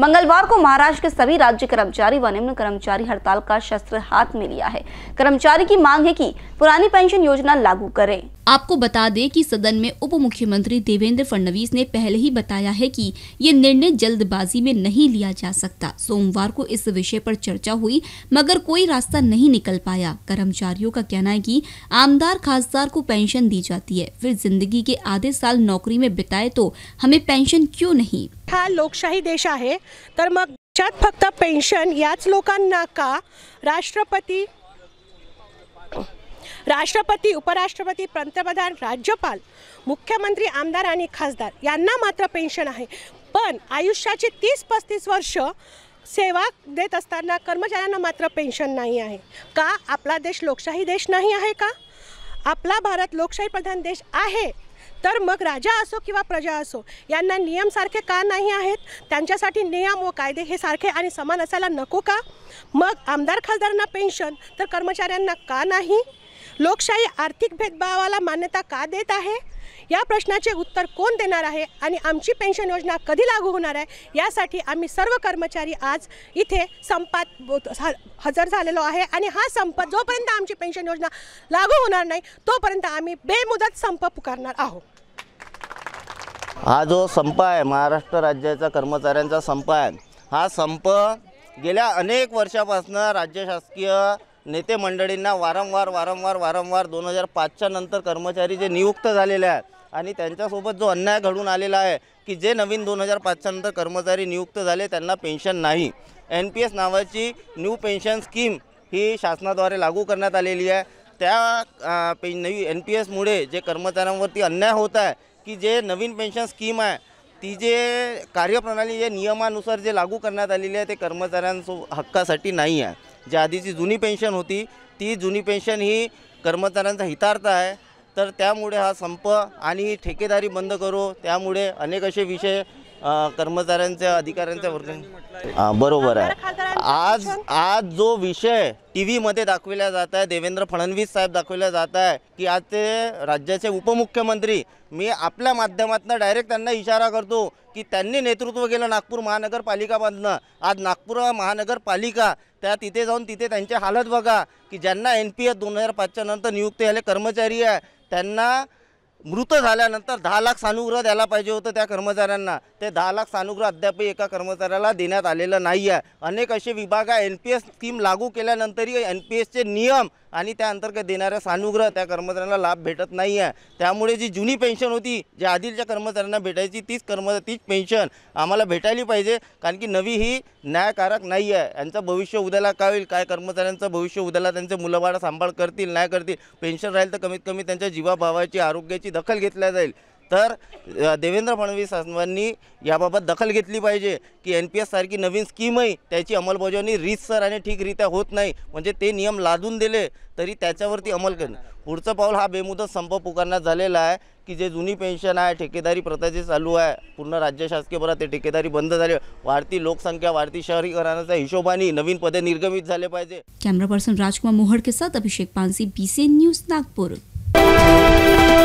मंगलवार को महाराष्ट्र के सभी राज्य कर्मचारी व निम्न कर्मचारी हड़ताल का शस्त्र हाथ में लिया है कर्मचारी की मांग है कि पुरानी पेंशन योजना लागू करें आपको बता दें कि सदन में उप मुख्यमंत्री देवेंद्र फडणवीस ने पहले ही बताया है कि ये निर्णय जल्दबाजी में नहीं लिया जा सकता सोमवार को इस विषय पर चर्चा हुई मगर कोई रास्ता नहीं निकल पाया कर्मचारियों का कहना है कि आमदार खासदार को पेंशन दी जाती है फिर जिंदगी के आधे साल नौकरी में बिताए तो हमें पेंशन क्यों नहीं हा लोकशाही देश आहे तर मग देशात फक्त पेन्शन याच लोकांना का राष्ट्रपती राष्ट्रपती उपराष्ट्रपती पंतप्रधान राज्यपाल मुख्यमंत्री आमदार आणि खासदार यांना मात्र पेन्शन आहे पण आयुष्याची तीस पस्तीस वर्ष सेवा देत असताना कर्मचाऱ्यांना मात्र पेन्शन नाही आहे का आपला देश लोकशाही देश नाही आहे का आपला भारत लोकशाही प्रधान देश आहे तर मग राजा असो किंवा प्रजा असो यांना नियम सारखे का नाही आहेत त्यांच्यासाठी नियम व कायदे हे सारखे आणि समान असायला नको का मग आमदार खासदारांना पेन्शन तर कर्मचाऱ्यांना का नाही लोकशाही आर्थिक भेदभावाला मान्यता का देत आहे या प्रश्नाचे उत्तर कोण देणार आहे आणि आमची पेन्शन योजना कधी लागू होणार आहे यासाठी आम्ही सर्व कर्मचारी आज इथे संपात हजर झालेलो आहे आणि हा संप जोपर्यंत आमची पेन्शन योजना लागू होणार नाही तोपर्यंत आम्ही बेमुदत संप पुकारणार आहोत हा जो संप आहे महाराष्ट्र राज्याचा कर्मचाऱ्यांचा संप आहे हा संप गेल्या अनेक वर्षापासून राज्य शासकीय नेते मंडळींना वारंवार वारंवार वारंवार दोन हजार पाचच्या नंतर कर्मचारी जे नियुक्त झालेले आहेत आणि त्यांच्यासोबत जो अन्याय घडून आलेला आहे की जे नवीन दोन हजार पाचच्या नंतर कर्मचारी नियुक्त झाले त्यांना पेन्शन नाही एन पी एस नावाची न्यू पेन्शन स्कीम ही शासनाद्वारे लागू करण्यात आलेली आहे त्या पे नवी एन पी एसमुळे जे कर्मचाऱ्यांवरती अन्याय होत आहे की जे नवीन पेन्शन स्कीम आहे ती जे कार्यप्रणाली जे नियमानुसार जे लागू करण्यात आलेली आहे ते कर्मचाऱ्यांसो हक्कासाठी नाही आहे ज्या आधीची जुनी पेन्शन होती ती जुनी पेन्शन ही कर्मचाऱ्यांचा हितार्थ आहे तर त्यामुळे हा संप आणि ठेकेदारी बंद करू त्यामुळे अनेक असे विषय कर्मचाऱ्यांच्या अधिकाऱ्यांच्या वर्तन बरोबर आहे आज आज जो विषय टी व्हीमध्ये दाखविला जात आहे देवेंद्र फडणवीस साहेब दाखविला जात आहे की आज ते राज्याचे उपमुख्यमंत्री मी आपल्या माध्यमातून डायरेक्ट त्यांना इशारा करतो की त्यांनी नेतृत्व केलं नागपूर महानगरपालिकामधनं आज नागपूर महानगरपालिका त्या तिथे जाऊन तिथे त्यांचे हालत बघा की ज्यांना एन पी एस दोन हजार पाचच्या नंतर नियुक्त झाले कर्मचारी आहे त्यांना मृत झाल्यानंतर दहा लाख सानुग्रह द्यायला पाहिजे होतं त्या कर्मचाऱ्यांना ते दहा लाख सानुग्रह अद्यापही एका कर्मचाऱ्याला देण्यात आलेलं नाही आहे अनेक असे विभाग आहे एन पी एस स्कीम लागू केल्यानंतरही एन पी एसचे नियम आणि त्या अंतर्गत देणाऱ्या सानुग्रह त्या कर्मचाऱ्यांना लाभ भेटत नाही आहे त्यामुळे जी जुनी पेन्शन होती जे आधीच्या कर्मचाऱ्यांना भेटायची तीच कर्म तीच पेन्शन आम्हाला भेटायली पाहिजे कारण की नवी ही न्यायकारक नाही आहे यांचं भविष्य उद्याला काय होईल काय कर्मचाऱ्यांचं भविष्य उद्याला त्यांचे मुलंबाळा सांभाळ करतील नाही करतील पेन्शन राहील तर कमीत कमी त्यांच्या जीवाभावाची आरोग्याची दखल घेतल्या जाईल तर देवेंद्र फडणवीसांनी याबाबत दखल घेतली पाहिजे की एन पी एससारखी नवीन स्कीमही त्याची अंमलबजावणी रीतसर आणि ठीकरित्या होत नाही म्हणजे ते नियम लादून दिले तरी त्याच्यावरती अंमल करणे पुढचं पाऊल हा बेमुदत संप पुकारण्यात झालेला आहे की जे जुनी पेन्शन आहे ठेकेदारी प्रथा जे चालू आहे पूर्ण राज्य शासकीयभरात ते ठेकेदारी बंद झाली वाढती लोकसंख्या वाढती शहरीकरणाच्या हिशोबाने नवीन पदे निर्गमित झाले पाहिजे कॅमेरा पर्सन राजकुमार मोहड के साथ अभिषेक पानसी बीसीएन न्यूज नागपूर